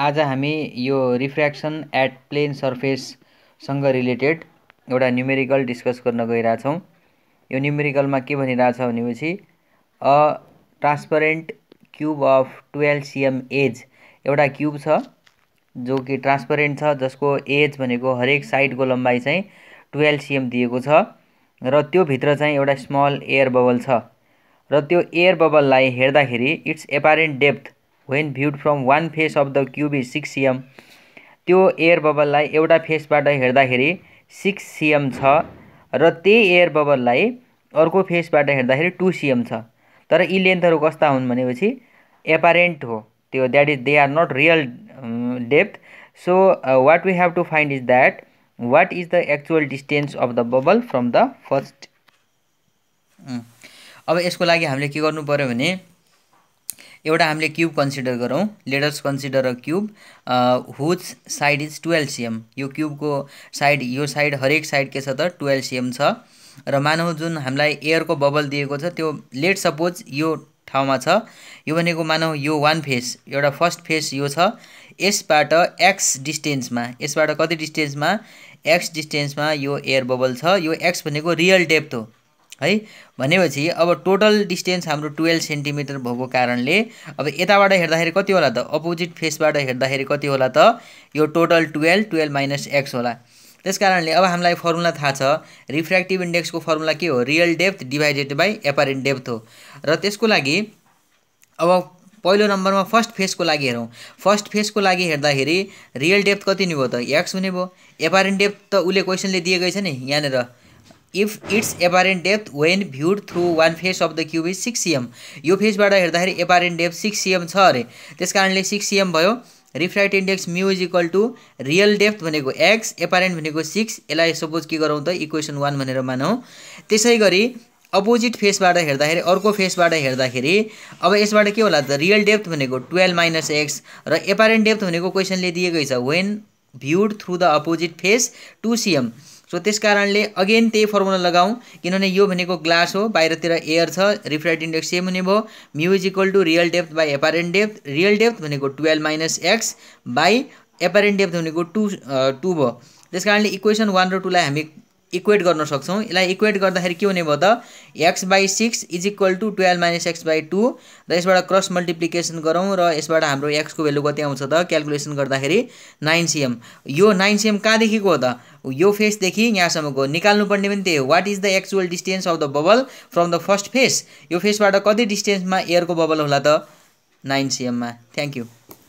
आज हामी यो रिफ्रेक्सन एट प्लेन सर्फेससँग रिलेटेड एउटा न्युमेरिकल डिस्कस गर्न गइरहेछौँ यो न्युमेरिकलमा के भनिरहेछ भनेपछि a transparent cube of twelve cm edge एउटा क्युब छ जो कि ट्रान्सपरेन्ट छ जसको एज भनेको हरेक साइडको लम्बाइ चाहिँ टुवेल्भ सिएम दिएको छ र त्यो भित्र चाहिँ एउटा स्मल एयर बबल छ र त्यो एयर बबललाई हेर्दाखेरि its apparent depth when viewed from one face of the cube is six cm त्यो एयर बबललाई एउटा फेसबाट हेर्दाखेरि सिक्स सिएम छ र त्यही एयर बबललाई अर्को फेसबाट हेर्दाखेरि टु सिएम छ तर यी लेन्थहरू कस्ता हुन् भनेपछि एपारेन्ट हो त्यो that is they are not real depth so what we have to find is that what is the actual distance of the bubble from the first अब यसको लागि हामीले के गर्नु पऱ्यो भने एउटा हामीले क्युब कन्सिडर गरौँ letters consider a cube whose side is twelve cm यो क्युबको साइड यो साइड हरेक साइड के छ त टुवेल्भ सिएम छ र मानौँ जुन हामीलाई एयरको बबल दिएको छ त्यो लेट सपोज यो ठाउँमा छ यो भनेको मानौँ यो वान फेस एउटा फर्स्ट फेस यो छ यसबाट एक्स डिस्टेन्समा यसबाट कति डिस्टेन्समा एक्स डिस्टेन्समा यो एयर बबल छ यो एक्स भनेको रियल डेप्थ हो है भनेपछि अब टोटल डिस्टेन्स हाम्रो टुवेल्भ सेन्टिमिटर भएको कारणले अब यताबाट हेर्दाखेरि कति होला त अपोजिट फेसबाट हेर्दाखेरि कति होला त यो total twelve twelve minus x होला त्यस कारणले अब हामीलाई फर्मुला थाहा छ रिफ्रेक्टिभ इन्डेक्सको फर्मुला के हो real depth divided by apparent depth हो र त्यसको लागि अब पहिलो नम्बरमा फर्स्ट फेसको लागि हेरौँ फर्स्ट फेसको लागि हेर्दाखेरि रियल डेप्थ कति हुने भयो त एक्स हुने भयो एपारेन्ट डेप्थ त उसले क्वेसनले दिएकै छ नि यहाँनिर if its apparent depth when viewed through one face of the cube is six cm यो फेसबाट हेर्दाखेरि एभारेन्ट डेप्थ सिक्स सिएम छ अरे त्यस कारणले सिक्स सिएम भयो refractive index mu is equal to real depth भनेको एक्स एपारेन्ट भनेको सिक्स यसलाई सपोज के गरौँ त इक्वेसन वान भनेर मानौँ त्यसै गरी अपोजिट फेसबाट हेर्दाखेरि अर्को फेसबाट हेर्दाखेरि अब यसबाट के होला त रियल डेप्थ भनेको टुवेल्भ माइनस एक्स र एपारेन्ट डेप्थ भनेको क्वेसनले दिएकै छ when viewed through the opposite face two cm so त्यस कारणले अगेन त्यही फर्मुला लगाऊँ किनभने यो भनेको ग्लास हो बाहिरतिर एयर छ रिफ्रेक्ट इन्डेक्स सेम हुने भयो mu is equal to real depth by apparent depth real depth भनेको twelve minus x by apparent depth भनेको टु टू भयो त्यस कारणले इक्वेसन वान र टूलाई हामी इक्वेट गर्न सक्छौँ यसलाई इक्वेट गर्दाखेरि के हुने भयो त x by six is equal to twelve minus x by two र यसबाट क्रस मल्टिप्लिकेसन गरौँ र यसबाट हाम्रो एक्सको भेल्यु कति आउँछ त क्यालकुलेसन गर्दाखेरि नाइन सिएम यो नाइन सिएम कहाँदेखिको हो त यो फेसदेखि यहाँसम्मको निकाल्नुपर्ने पनि त्यही हो what is the actual distance of the bubble from the first face यो फेसबाट कति डिस्टेन्समा एयरको बबल होला त नाइन सिएममा थ्याङ्क यू